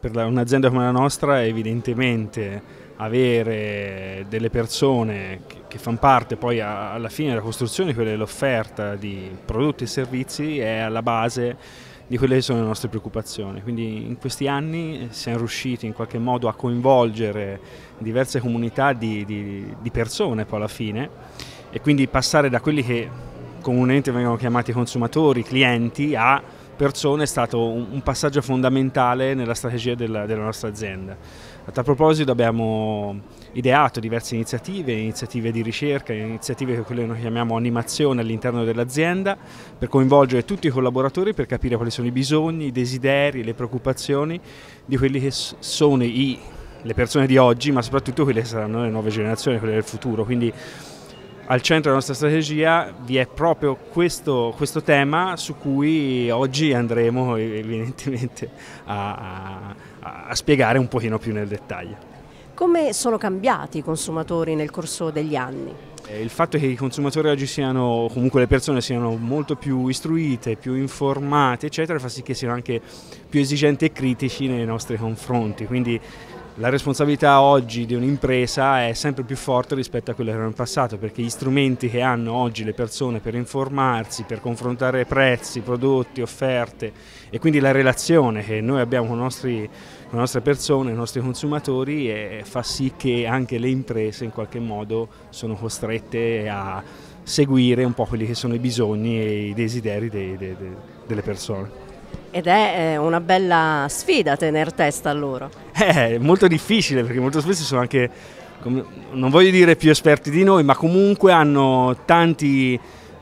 per un'azienda come la nostra evidentemente avere delle persone che, che fanno parte poi a, alla fine della costruzione dell'offerta di prodotti e servizi è alla base di quelle che sono le nostre preoccupazioni. Quindi in questi anni siamo riusciti in qualche modo a coinvolgere diverse comunità di, di, di persone poi alla fine e quindi passare da quelli che comunemente vengono chiamati consumatori, clienti, a persone è stato un, un passaggio fondamentale nella strategia della, della nostra azienda. A tal proposito abbiamo ideato diverse iniziative, iniziative di ricerca, iniziative che quello noi chiamiamo animazione all'interno dell'azienda per coinvolgere tutti i collaboratori per capire quali sono i bisogni, i desideri, le preoccupazioni di quelli che sono i, le persone di oggi ma soprattutto quelle che saranno le nuove generazioni, quelle del futuro. Quindi al centro della nostra strategia vi è proprio questo, questo tema su cui oggi andremo evidentemente a, a, a spiegare un pochino più nel dettaglio. Come sono cambiati i consumatori nel corso degli anni? Eh, il fatto che i consumatori oggi siano, comunque le persone siano molto più istruite, più informate, eccetera, fa sì che siano anche più esigenti e critici nei nostri confronti. Quindi la responsabilità oggi di un'impresa è sempre più forte rispetto a quella che era in passato perché gli strumenti che hanno oggi le persone per informarsi, per confrontare prezzi, prodotti, offerte e quindi la relazione che noi abbiamo con, nostri, con le nostre persone, i nostri consumatori eh, fa sì che anche le imprese in qualche modo sono costrette a seguire un po' quelli che sono i bisogni e i desideri dei, dei, dei, delle persone. Ed è eh, una bella sfida tenere testa a loro. Eh, è molto difficile perché molto spesso sono anche, non voglio dire più esperti di noi, ma comunque hanno tanti,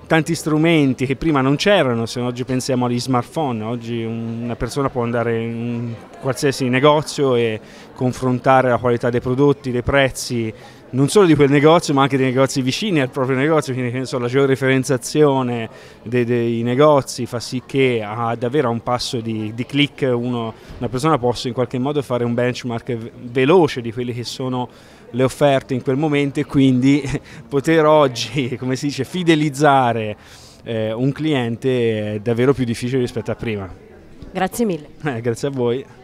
tanti strumenti che prima non c'erano, se oggi pensiamo agli smartphone, oggi una persona può andare in qualsiasi negozio e confrontare la qualità dei prodotti, dei prezzi, non solo di quel negozio ma anche dei negozi vicini al proprio negozio, quindi so, la georeferenziazione dei, dei, negozi fa sì che a, ah, davvero a un passo di, di click uno, una persona possa in qualche modo fare un benchmark veloce di quelle che sono le offerte in quel momento e quindi poter oggi, come si dice, fidelizzare eh, un cliente è davvero più difficile rispetto a prima. Grazie mille. Eh, grazie a voi.